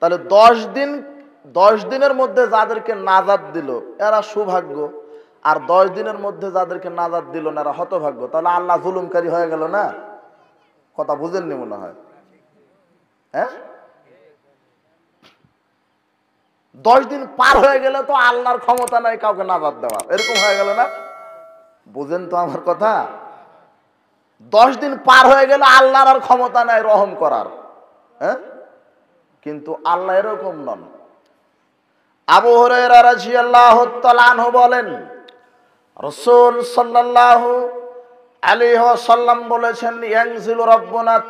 তাহলে দশ দিন দশ দিনের মধ্যে যাদেরকে নাজাদ দিল এরা সৌভাগ্য আর দশ দিনের মধ্যে যাদেরকে নাজাদ দিল না এরা হতভাগ্য তাহলে আল্লাহ জুলুমকারী হয়ে গেল না কথা বুঝেননি মনে হয় হ্যাঁ দশ দিন পার হয়ে গেলে তো আল্লাহর ক্ষমতা নাই কাউকে নাজাদ দেওয়ার এরকম হয়ে গেল না বুঝেন তো আমার কথা দশ দিন পার হয়ে গেল আল্লাহর আর ক্ষমতা নাই রহম করার হ্যাঁ কিন্তু আল্লাহ এরকম নন আবু হরিয়াল্লাহ বলেন রসুল সাল্লাহ আলী সাল্লাম বলেছেন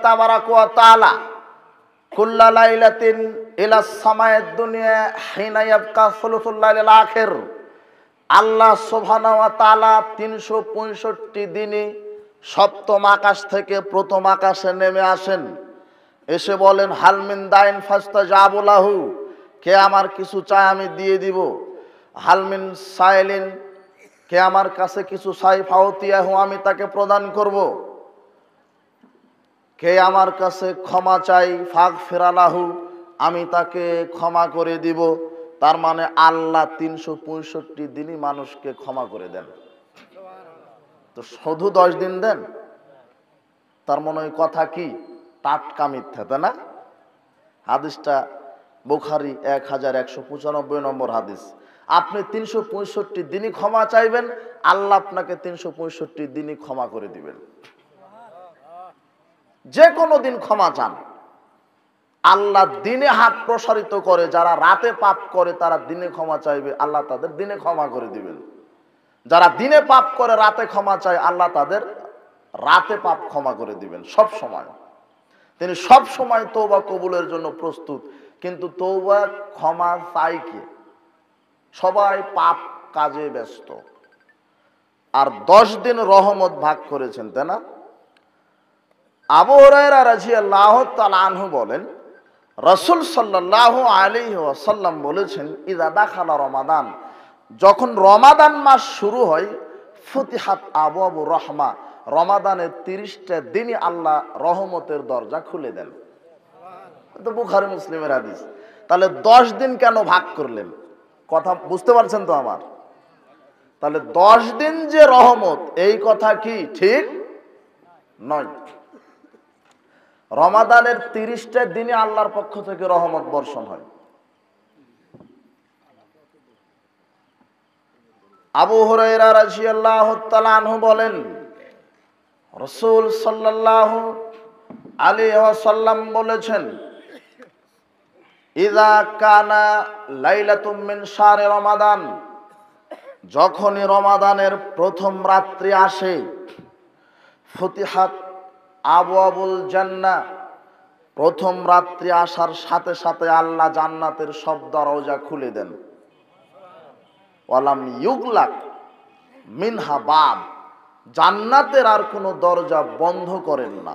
তাবারাকুয়া তালা কুল্লা লাইলাতিন দুনিয়া আল্লাহ সোভানাওয়া তালা তিনশো পঁয়ষট্টি সপ্তম আকাশ থেকে প্রথম আকাশে নেমে আসেন এসে বলেন হালমিন দাইন ফাস্তা বলাহু কে আমার কিছু চাই আমি দিয়ে দিব হালমিন সাইলিন কে আমার কাছে কিছু সাই ফাউতিয়াহু আমি তাকে প্রদান করব কে আমার কাছে ক্ষমা চাই ফাঁক ফেরালাহু আমি তাকে ক্ষমা করে দিব তার মানে আল্লাহ তিনশো পঁয়ষট্টি দিনই মানুষকে ক্ষমা করে দেন তো শুধু দশ দিন দেন তার মনে কথা কি টাটকা মিথ্যা তাই না হাদিসটা বুখারি এক হাজার একশো পঁচানব্বই নম্বর হাদিস আপনি তিনশো পঁয়ষট্টি দিনই ক্ষমা চাইবেন আল্লাহ আপনাকে তিনশো পঁয়ষট্টি দিনই ক্ষমা করে দিবেন যে কোনো দিন ক্ষমা চান আল্লাহ দিনে হাত প্রসারিত করে যারা রাতে পাপ করে তারা দিনে ক্ষমা চাইবে আল্লাহ তাদের দিনে ক্ষমা করে দিবেন যারা দিনে পাপ করে রাতে ক্ষমা চায় আল্লাহ তাদের রাতে পাপ ক্ষমা করে দিবেন সব সময়। তিনি সব সময় তৌবা কবুলের জন্য প্রস্তুত কিন্তু তৌবা ক্ষমা চাই কে সবাই পাপ কাজে ব্যস্ত আর দশ দিন রহমত ভাগ করেছেন তাই না আবহরায়রা রাজি আল্লাহ আনহু বলেন রসুল সাল্লাহ আলী ওয়াসাল্লাম বলেছেন ইদাদা খালা রমাদান যখন রমাদান মাস শুরু হয় ফতিহাত আবু আবু রহমা রমাদানের তিরিশটা দিনই আল্লাহ রহমতের দরজা খুলে দেন তো বুখারি মুসলিমের হাদিস তাহলে দশ দিন কেন ভাগ করলেন কথা বুঝতে পারছেন তো আমার তাহলে দশ দিন যে রহমত এই কথা কি ঠিক নয় রমাদানের তিরিশটা দিনে আল্লাহর পক্ষ থেকে রহমত বর্ষণ হয় আবু হরাইরা রাজি আল্লাহ বলেন রসুল সাল্লাহ আলী সাল্লাম বলেছেন ইদা কানা লাইলাতুমিন সারে রমাদান যখনই রমাদানের প্রথম রাত্রি আসে ফতিহাত আবু আবুল জান্না প্রথম রাত্রি আসার সাথে সাথে আল্লাহ জান্নাতের সব দরজা খুলে দেন ওয়ালাম ইউগলাক মিনহা বাব জান্নাতের আর কোনো দরজা বন্ধ করেন না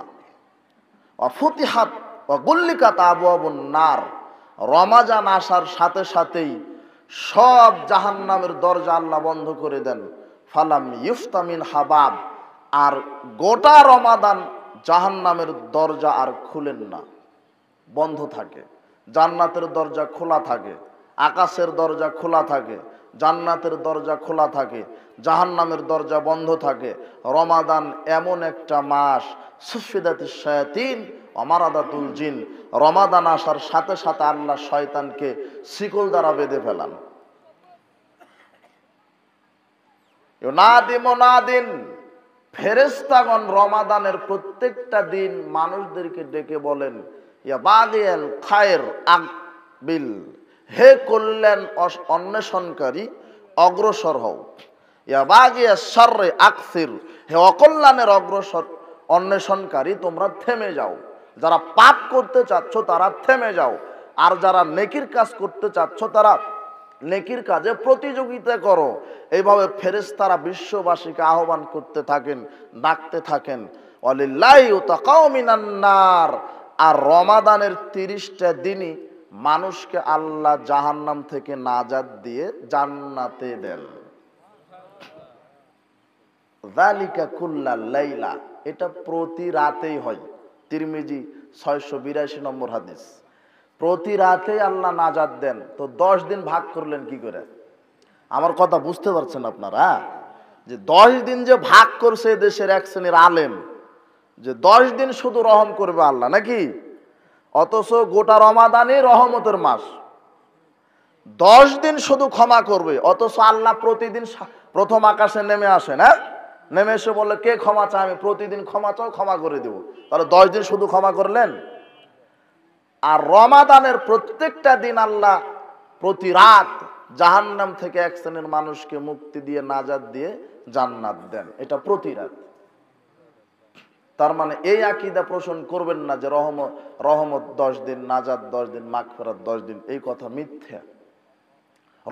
গুল্লিকাত আবু তাবুয়াবন নার রমাজান আসার সাথে সাথেই সব জাহান্নামের দরজা আল্লাহ বন্ধ করে দেন ফালাম ইফতামিন হাবাব আর গোটা রমাদান জাহান্নামের দরজা আর খুলেন না বন্ধ থাকে জান্নাতের দরজা খোলা থাকে আকাশের দরজা খোলা থাকে জান্নাতের দরজা খোলা থাকে জাহান্নামের দরজা বন্ধ থাকে রমাদান এমন একটা মাস সুফিদাতি শায়াতিন অমারাদাতুল জিন রমাদান আসার সাথে সাথে আল্লাহ শয়তানকে শিকল দ্বারা বেঁধে ফেলান না দিম না দিন ফেরেস্তাগণ রমাদানের প্রত্যেকটা দিন মানুষদেরকে ডেকে বলেন ইয়া বাগিয়াল খায়ের বিল হে কল্যাণ অন্বেষণকারী অগ্রসর হও ইয়া বাগিয়া সর্রে আকসির হে অকল্যাণের অগ্রসর অন্বেষণকারী তোমরা থেমে যাও যারা পাপ করতে চাচ্ছ তারা থেমে যাও আর যারা নেকির কাজ করতে চাচ্ছ তারা নেকির কাজে প্রতিযোগিতা করো এইভাবে ফেরেস্তারা বিশ্ববাসীকে আহ্বান করতে থাকেন ডাকতে থাকেন অলিল্লাহ তাকাও মিনান্নার আর রমাদানের তিরিশটা দিনই মানুষকে আল্লাহ জাহান্নাম থেকে নাজাদ দিয়ে জান্নাতে দেন জালিকা কুল্লা লাইলা এটা প্রতি রাতেই হয় তিরমিজি ছয়শো বিরাশি নম্বর হাদিস প্রতি রাতে আল্লাহ নাজাদ দেন তো দশ দিন ভাগ করলেন কি করে আমার কথা বুঝতে পারছেন আপনারা যে দশ দিন যে ভাগ করছে দেশের এক শ্রেণীর আলেম যে দশ দিন শুধু রহম করবে আল্লাহ নাকি অথচ গোটা রমাদানে রহমতের মাস দশ দিন শুধু ক্ষমা করবে অথচ আল্লাহ প্রতিদিন প্রথম আকাশে নেমে আসে না হ্যাঁ? নেমে এসে বললে কে ক্ষমা চায় আমি প্রতিদিন ক্ষমা চাও ক্ষমা করে দেব তাহলে দশ দিন শুধু ক্ষমা করলেন আর রমাদানের প্রত্যেকটা দিন আল্লাহ প্রতি রাত জাহান্নাম থেকে এক শ্রেণীর মানুষকে মুক্তি দিয়ে নাজাদ দিয়ে জান্নাত দেন এটা প্রতি রাত তার মানে এই আকিদা পোষণ করবেন না যে রহম রহমত দশ দিন নাজাদ দশ দিন মাঘ ফেরত দশ দিন এই কথা মিথ্যা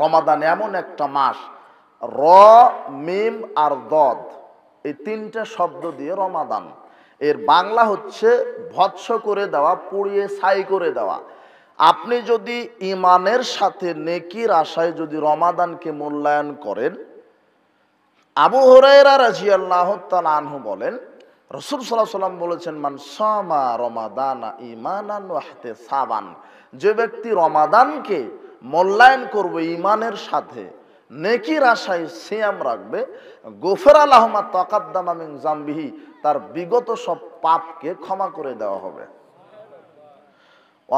রমাদান এমন একটা মাস র মিম আর দদ এই তিনটা শব্দ দিয়ে রমাদান এর বাংলা হচ্ছে ভৎস করে দেওয়া পুড়িয়ে ছাই করে দেওয়া আপনি যদি ইমানের সাথে নেকির আশায় যদি রমাদানকে মূল্যায়ন করেন আবু হরাইরা রাজিয়াল্লাহ আনহু বলেন রসুল সাল্লাম বলেছেন মান সামা রমাদান ইমানান ওয়াহতে সাবান যে ব্যক্তি রমাদানকে মূল্যায়ন করবে ইমানের সাথে নেকির আশায় সিয়াম রাখবে গোফের আলহমা তকাদ্দামামিন জাম্বিহি তার বিগত সব পাপকে ক্ষমা করে দেওয়া হবে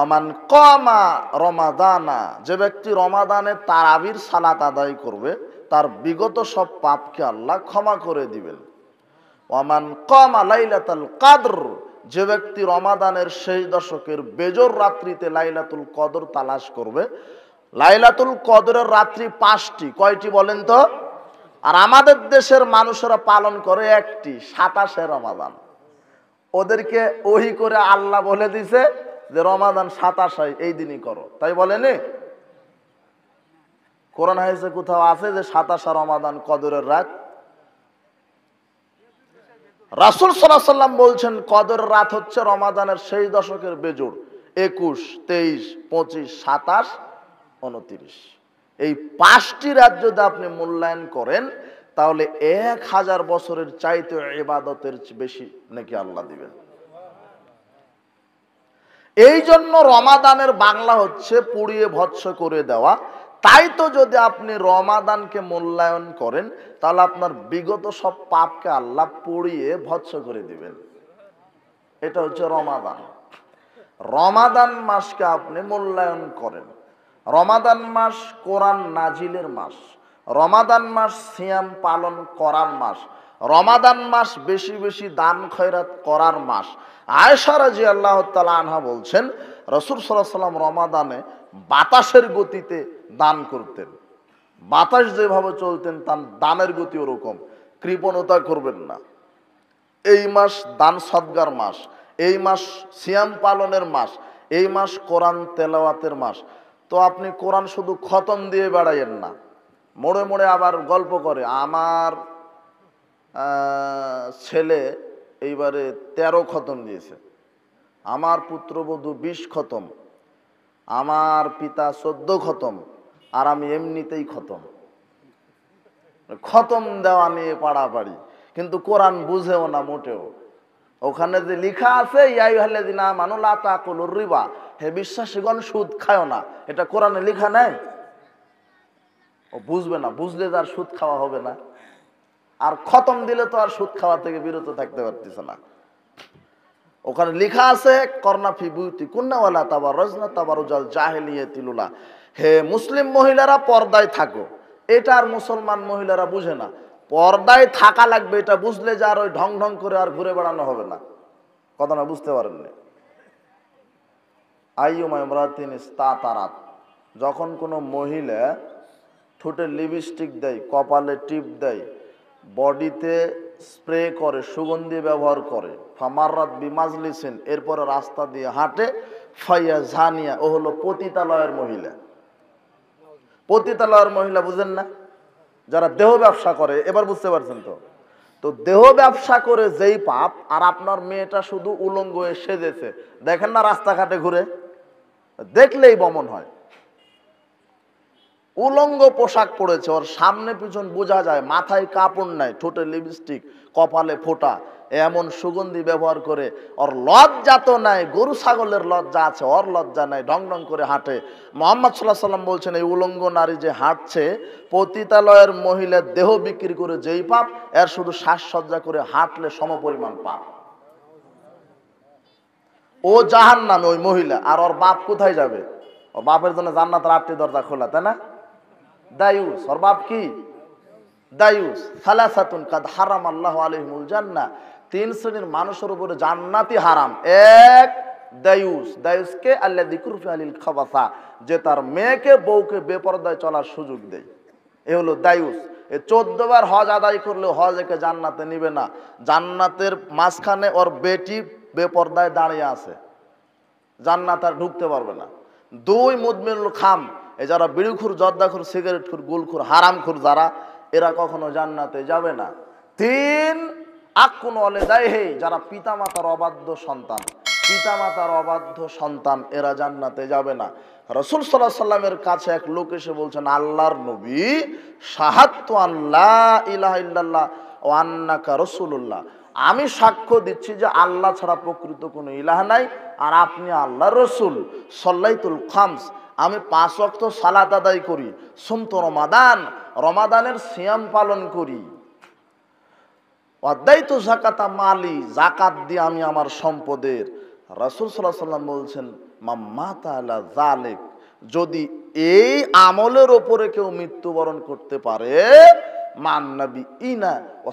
ওমান কমা রমাদানা যে ব্যক্তি রমাদানে তারাবির সালাত আদায় করবে তার বিগত সব পাপকে আল্লাহ ক্ষমা করে দিবেন ওমান কম লাইলাতাল কাদর যে ব্যক্তি রমাদানের শেষ দশকের বেজর রাত্রিতে লাইলাতুল কদর তালাশ করবে লাইলাতুল কদরের রাত্রি পাঁচটি কয়টি বলেন তো আর আমাদের দেশের মানুষেরা পালন করে একটি সাতাশে রমাদান ওদেরকে ওহি করে আল্লাহ বলে দিছে যে রমাদান সাতাশ হয় এই দিনই করো তাই বলেনি কোরআন হাইসে কোথাও আছে যে সাতাশা রমাদান কদরের রাত রাসুল সাল্লাম বলছেন কদর রাত হচ্ছে রমাদানের সেই দশকের বেজুর একুশ তেইশ পঁচিশ সাতাশ উনত্রিশ এই পাঁচটি রাত যদি আপনি মূল্যায়ন করেন তাহলে এক হাজার বছরের চাইতে এবাদতের বেশি নাকি আল্লাহ দিবেন এই জন্য রমাদানের বাংলা হচ্ছে পুড়িয়ে ভৎস করে দেওয়া তাই তো যদি আপনি রমাদানকে মূল্যায়ন করেন তাহলে আপনার বিগত সব পাপকে আল্লাহ পড়িয়ে ভৎস করে দিবেন এটা হচ্ছে রমাদান রমাদান মাসকে আপনি মূল্যায়ন করেন রমাদান মাস কোরআন নাজিলের মাস রমাদান মাস সিয়াম পালন করার মাস রমাদান মাস বেশি বেশি দান খয়রাত করার মাস আয়সারা জিয়া আল্লাহ তালা আনহা বলছেন রসুল সাল্লাহ সাল্লাম রমাদানে বাতাসের গতিতে দান করতেন বাতাস যেভাবে চলতেন তার দানের গতি ওরকম কৃপণতা করবেন না এই মাস দান সদ্গার মাস এই মাস সিয়াম পালনের মাস এই মাস কোরআন তেলাওয়াতের মাস তো আপনি কোরআন শুধু খতম দিয়ে বেড়াইয়েন না মোড়ে মোড়ে আবার গল্প করে আমার ছেলে এইবারে তেরো খতম দিয়েছে আমার পুত্রবধূ বিশ খতম আমার পিতা সদ্য খতম আর আমি এমনিতেই খতম খতম দেওয়া নিয়ে পাড়াপাড়ি কিন্তু কোরআন বুঝেও না মোটেও ওখানে যে লিখা আছে ইয়াই ইয়াইহালেদিনা মানুলা তাকুলুর রিবা হে বিশ্বাসীগণ সুদ খায় না এটা কোরআনে লিখা নাই ও বুঝবে না বুঝলে তো আর সুদ খাওয়া হবে না আর খতম দিলে তো আর সুদ খাওয়া থেকে বিরত থাকতে পারতেছে না ওখানে লেখা আছে কর্ণাফি বুতি কুন্নাওয়ালা তাবার রজনা তাবারুজাল জাহেলিয়ে তিলুলা হে মুসলিম মহিলারা পর্দায় থাকো এটা আর মুসলমান মহিলারা বুঝে না পর্দায় থাকা লাগবে এটা বুঝলে যে আর ওই ঢং ঢং করে আর ঘুরে বেড়ানো হবে না কথা না বুঝতে পারেননি আইয়ুমায়মরাতিন তারাত যখন কোনো মহিলা ঠোঁটে লিপস্টিক দেয় কপালে টিপ দেয় বডিতে স্প্রে করে সুগন্ধি ব্যবহার করে ফামাররাত বিমাজলিসেন এরপরে রাস্তা দিয়ে হাঁটে ফাইয়া ঝানিয়া ও হলো পতিতালয়ের মহিলা পতিতালয়ের মহিলা বুঝেন না যারা দেহ ব্যবসা করে এবার বুঝতে পারছেন তো তো দেহ ব্যবসা করে যেই পাপ আর আপনার মেয়েটা শুধু উলঙ্গ এসে যেতে দেখেন না রাস্তাঘাটে ঘুরে দেখলেই বমন হয় উলঙ্গ পোশাক পরেছে ওর সামনে পিছন বোঝা যায় মাথায় কাপড় নাই ঠোঁটে লিপস্টিক কপালে ফোটা এমন সুগন্ধি ব্যবহার করে ওর লজ্জা তো নাই গরু ছাগলের লজ্জা আছে ওর লজ্জা নাই ঢং ঢং করে হাঁটে মোহাম্মদ সাল্লাহ সাল্লাম বলছেন এই উলঙ্গ নারী যে হাঁটছে পতিতালয়ের মহিলার দেহ বিক্রি করে যেই পাপ এর শুধু শ্বাসসজ্জা করে হাঁটলে সমপরিমাণ পাপ ও জাহান নামে ওই মহিলা আর ওর বাপ কোথায় যাবে ও বাপের জন্য জান্নাতের আটটি দরজা খোলা তাই না দায়ুস ওর কি দায়ুস সালাসাতুন কাদ হারাম আল্লাহ আলহিমুল জান্না তিন শ্রেণীর মানুষের উপরে জান্নাতি হারাম এক দায়ুস দায়ুসকে আল্লাহ দিকুরফি আলিল খবাসা যে তার মেয়েকে বউকে বেপরদায় চলার সুযোগ দেয় এ হলো দায়ুস এ বার হজ আদায় করলে হজ একে জান্নাতে নিবে না জান্নাতের মাঝখানে ওর বেটি বেপর্দায় দাঁড়িয়ে আছে জান্নাত আর ঢুকতে পারবে না দুই মুদমিনুল খাম এ যারা বিড়িখুর জর্দাখুর সিগারেটখুর গুলখুর হারামখুর যারা এরা কখনো জান্নাতে যাবে না তিন আকুন অলে দেয় হে যারা পিতামাতার অবাধ্য সন্তান পিতামাতার অবাধ্য সন্তান এরা জান্নাতে যাবে না রসুল সাল্লাহ সাল্লামের কাছে এক লোক এসে বলছেন আল্লাহর নবী সাহাত্ত আল্লাহ ইলাহ ইল্লাল্লাহ ও আন্নাকা রসুল্লাহ আমি সাক্ষ্য দিচ্ছি যে আল্লাহ ছাড়া প্রকৃত কোনো ইলাহ নাই আর আপনি আল্লাহ রসুল সল্লাইতুল খামস আমি পাঁচ অক্ত সালাত আদায় করি সন্ত রমাদান রমাদানের সিয়াম পালন করি অদ্যায় তো জাকাতা মালি জাকাত দিয়ে আমি আমার সম্পদের রসুল সাল্লাহ সাল্লাম বলছেন মাম্মা তালা জালেক যদি এই আমলের ওপরে কেউ মৃত্যুবরণ করতে পারে মান্নাবি ইনা ও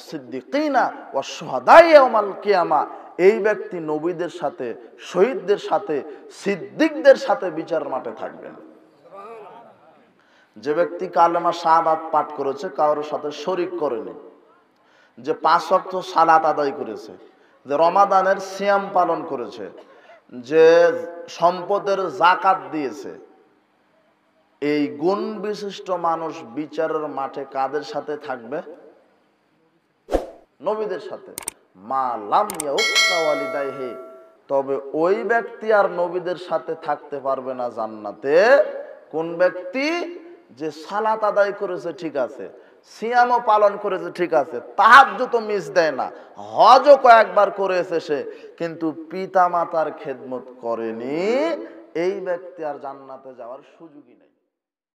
ইনা ও সহদাই আমাল কেয়ামা এই ব্যক্তি নবীদের সাথে শহীদদের সাথে সিদ্দিকদের সাথে বিচার মাঠে থাকবেন যে ব্যক্তি কালেমা সাদাত পাঠ করেছে কারোর সাথে শরিক করেনি যে পাঁচ অক্ট সালাত আদায় করেছে যে রমাদানের সিয়াম পালন করেছে যে সম্পদের জাকাত দিয়েছে এই গুণ বিশিষ্ট মানুষ বিচারের মাঠে কাদের সাথে থাকবে নবীদের সাথে মা হে তবে ওই ব্যক্তি আর নবীদের সাথে থাকতে পারবে না জান্নাতে কোন ব্যক্তি যে সালাত আদায় করেছে ঠিক আছে সিয়ামও পালন করেছে ঠিক আছে তাহার তো মিস দেয় না হজও কয়েকবার করেছে সে কিন্তু পিতা মাতার খেদমত করেনি এই ব্যক্তি আর জান্নাতে যাওয়ার সুযোগই নেই